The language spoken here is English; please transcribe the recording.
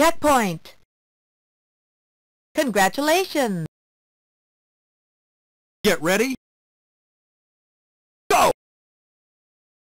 Checkpoint! Congratulations! Get ready